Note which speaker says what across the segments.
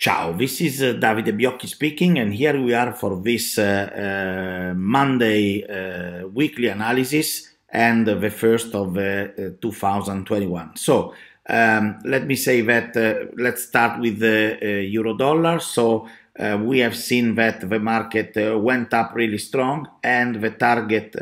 Speaker 1: Ciao, this is uh, Davide Biocchi speaking, and here we are for this uh, uh, Monday uh, weekly analysis and the first of uh, uh, 2021. So, um, let me say that let's start with the euro dollar. So, we have seen that the market went up really strong, and the target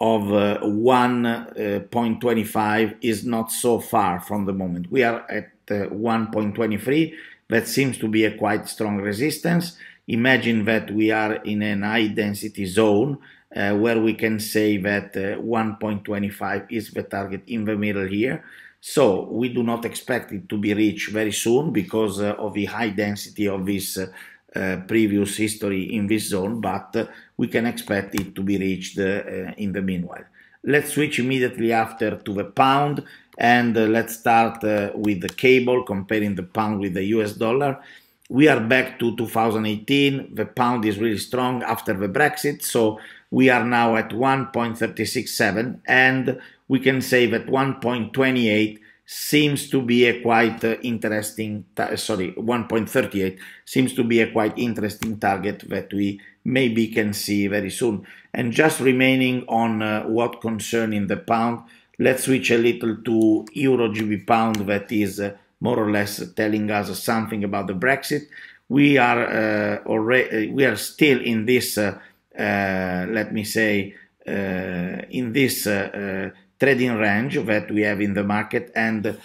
Speaker 1: of 1.25 is not so far from the moment. We are at 1.23 that seems to be a quite strong resistance. Imagine that we are in an high density zone uh, where we can say that uh, 1.25 is the target in the middle here. So we do not expect it to be reached very soon because uh, of the high density of this uh, uh, previous history in this zone, but uh, we can expect it to be reached in the meanwhile. Let's switch immediately after to the pound. And uh, let's start uh, with the cable, comparing the pound with the US dollar. We are back to 2018. The pound is really strong after the Brexit. So we are now at 1.367 and we can say that 1.28 seems to be a quite uh, interesting sorry 1.38 seems to be a quite interesting target that we maybe can see very soon and just remaining on uh, what concerning the pound Let's switch a little to Euro GB pound that is uh, more or less telling us something about the Brexit. We are uh, already uh, we are still in this uh, uh, let me say uh, in this trading range that we have in the market and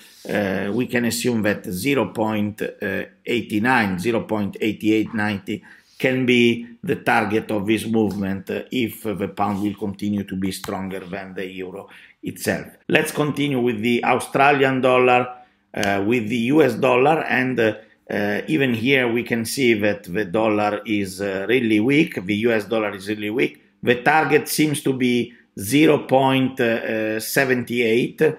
Speaker 1: we can assume that 0.89 0.8890 can be the target of this movement if the pound will continue to be stronger than the euro itself. Let's continue with the Australian dollar, uh, with the US dollar, and uh, uh, even here we can see that the dollar is uh, really weak, the US dollar is really weak. The target seems to be uh, 0.78,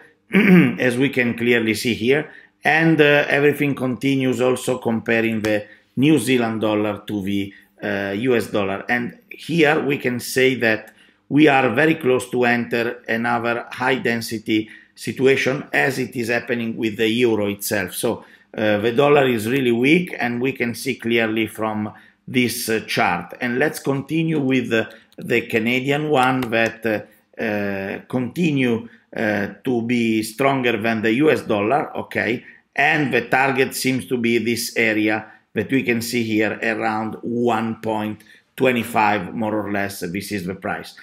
Speaker 1: as we can clearly see here, and uh, everything continues also comparing the New Zealand dollar to the US dollar. And here we can say that we are very close to enter another high density situation as it is happening with the euro itself. So uh, the dollar is really weak and we can see clearly from this uh, chart. And let's continue with the Canadian one that uh, uh, continue uh, to be stronger than the US dollar, okay? And the target seems to be this area that we can see here around 1.25 more or less. This is the price.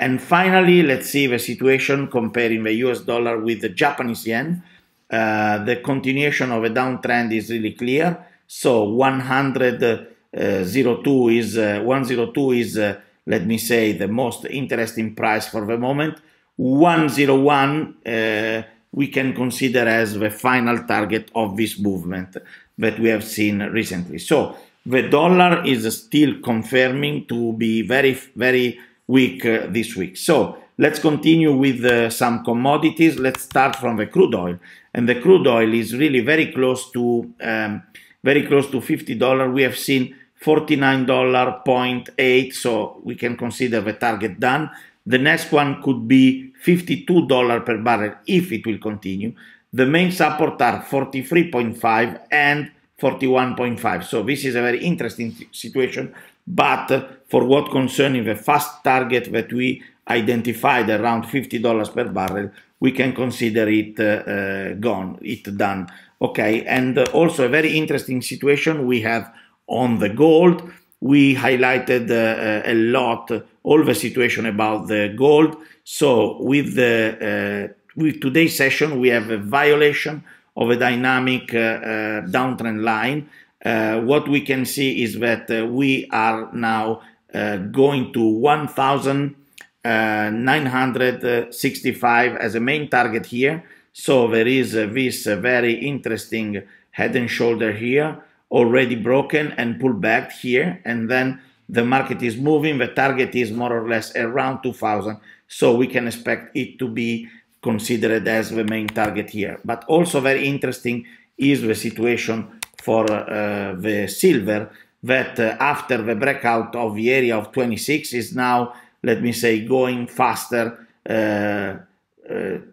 Speaker 1: And finally, let's see the situation comparing the US dollar with the Japanese yen. Uh, the continuation of a downtrend is really clear. So 102 uh, is uh, 102 is uh, let me say the most interesting price for the moment. 101 uh, we can consider as the final target of this movement that we have seen recently. So the dollar is still confirming to be very very week uh, this week. So let's continue with uh, some commodities. Let's start from the crude oil, and the crude oil is really very close to um, very close to fifty dollar. We have seen forty nine dollar point eight, so we can consider the target done. The next one could be fifty two dollar per barrel if it will continue. The main support are forty three point five and 41.5. So this is a very interesting situation but for what concerning the first target that we identified around $50 per barrel, we can consider it uh, uh, gone, it done. Okay, and also a very interesting situation we have on the gold. We highlighted uh, uh, a lot all the situation about the gold. So with the with today's session, we have a violation of a dynamic uh, uh, downtrend line uh, what we can see is that uh, we are now uh, going to 1,965 as a main target here. So there is this very interesting head and shoulder here already broken and pulled back here and then the market is moving the target is more or less around 2000 so we can expect it to be considered as the main target here but also very interesting is the situation for uh, the silver that uh, after the breakout of the area of 26 is now, let me say, going faster uh,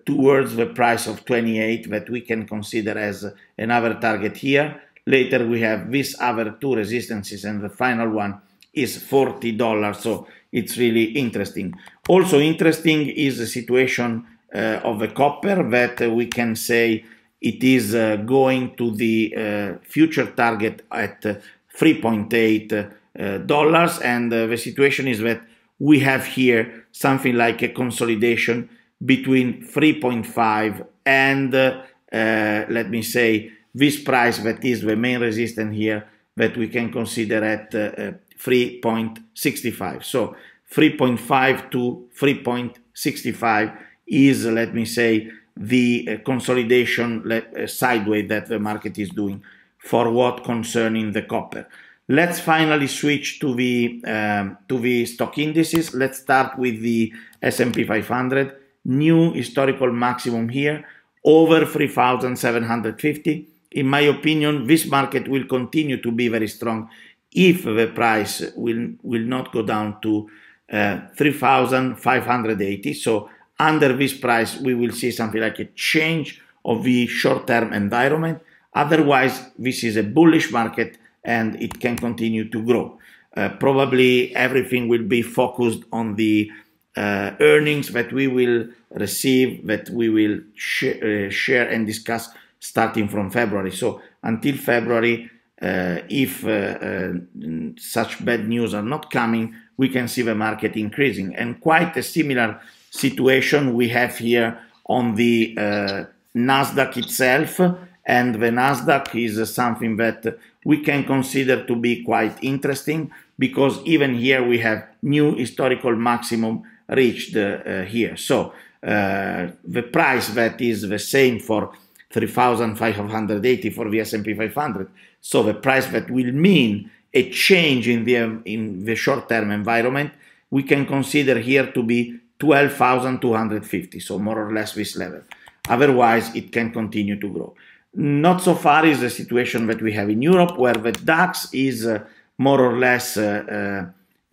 Speaker 1: towards the price of 28 that we can consider as another target here. Later we have these other two resistances and the final one is $40. So it's really interesting. Also interesting is the situation uh, of the copper that uh, we can say it is uh, going to the uh, future target at uh, 3.8 dollars and the situation is that we have here something like a consolidation between 3.5 and uh, uh, let me say this price that is the main resistance here that we can consider at uh, 3.65 so 3.5 to 3.65 is let me say the uh, consolidation uh, sideways that the market is doing for what concerning the copper. Let's finally switch to the um, to the stock indices. Let's start with the S&P 500 new historical maximum here over 3750. In my opinion, this market will continue to be very strong if the price will will not go down to uh, 3580. So under this price, we will see something like a change of the short-term environment. Otherwise, this is a bullish market and it can continue to grow. Uh, probably everything will be focused on the uh, earnings that we will receive, that we will sh uh, share and discuss starting from February. So until February, uh, if uh, uh, such bad news are not coming, we can see the market increasing. And quite a similar situation we have here on the uh, Nasdaq itself, and the Nasdaq is uh, something that we can consider to be quite interesting because even here we have new historical maximum reached uh, uh here. So uh, the price that is the same for 3,580 for the S&P 500. So the price that will mean a change in the, in the short-term environment, we can consider here to be 12,250, so more or less this level. Otherwise, it can continue to grow. Not so far is the situation that we have in Europe, where the DAX is uh, more or less uh, uh,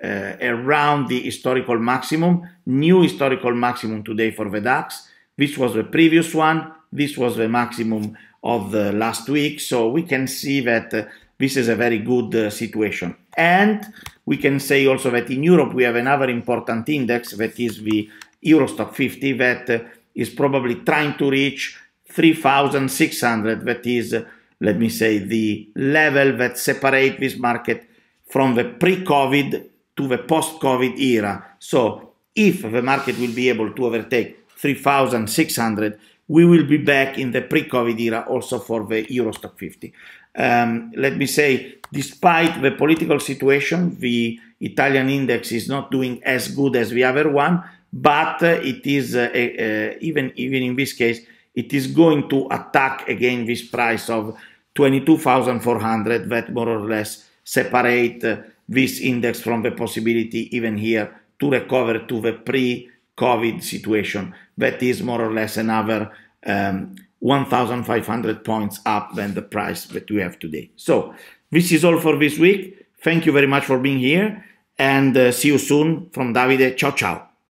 Speaker 1: uh around the historical maximum, new historical maximum today for the DAX. This was the previous one. This was the maximum of the last week. So we can see that uh, this is a very good uh, situation. And we can say also that in Europe we have another important index that is the Eurostock 50 that uh, is probably trying to reach 3,600. That is, uh, let me say, the level that separates this market from the pre-COVID to the post-COVID era. So if the market will be able to overtake 3,600, we will be back in the pre-COVID era also for the Eurostock 50 um, let me say, despite the political situation, the Italian index is not doing as good as the other one, but uh, it is uh, uh, even even in this case, it is going to attack again this price of 22,400 that more or less separate uh, this index from the possibility even here to recover to the pre-COVID situation. That is more or less another um, 1,500 points up than the price that we have today. So this is all for this week. Thank you very much for being here and uh, see you soon from Davide. Ciao, ciao.